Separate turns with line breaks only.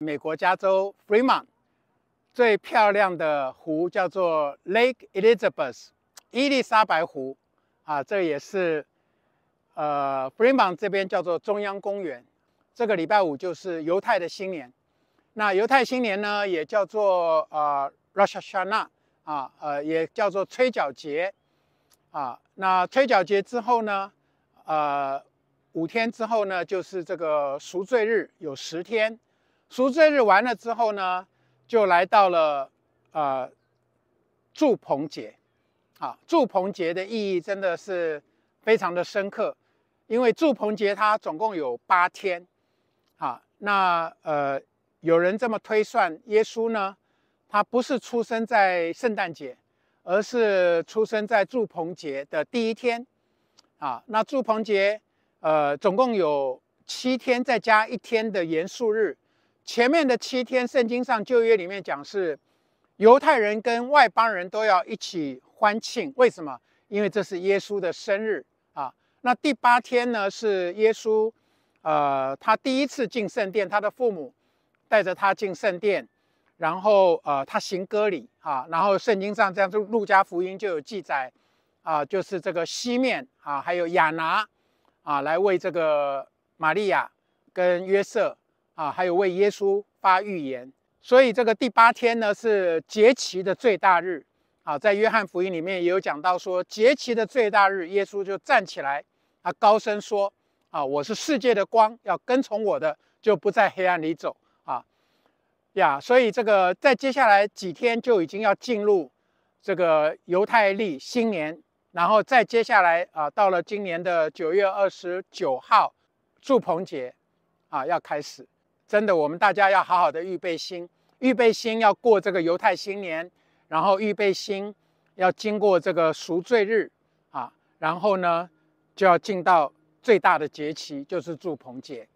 美国加州 Fremont 最漂亮的湖叫做 Lake Elizabeth，伊丽莎白湖。啊，这也是呃 Fremont 这边叫做中央公园。这个礼拜五就是犹太的新年。那犹太新年呢，也叫做啊 Rosh Hashanah，啊呃也叫做吹角节。啊，那吹角节之后呢，呃五天之后呢，就是这个赎罪日，有十天。赎罪日完了之后呢，就来到了，呃，祝棚节，啊，祝棚节的意义真的是非常的深刻，因为祝棚节它总共有八天，啊，那呃，有人这么推算，耶稣呢，他不是出生在圣诞节，而是出生在祝棚节的第一天，啊，那祝棚节，呃，总共有七天，再加一天的严肃日。前面的七天，圣经上旧约里面讲是犹太人跟外邦人都要一起欢庆，为什么？因为这是耶稣的生日啊。那第八天呢，是耶稣，呃，他第一次进圣殿，他的父母带着他进圣殿，然后呃，他行割礼啊，然后圣经上这样，路加福音就有记载啊，就是这个西面啊，还有雅拿啊，来为这个玛利亚跟约瑟。啊，还有为耶稣发预言，所以这个第八天呢是节期的最大日。啊，在约翰福音里面也有讲到说，节期的最大日，耶稣就站起来，啊，高声说：“啊，我是世界的光，要跟从我的就不在黑暗里走。”啊呀，所以这个在接下来几天就已经要进入这个犹太历新年，然后再接下来啊，到了今年的九月二十九号，祝棚节，啊要开始。真的，我们大家要好好的预备心，预备心要过这个犹太新年，然后预备心要经过这个赎罪日啊，然后呢就要进到最大的节期，就是祝棚节。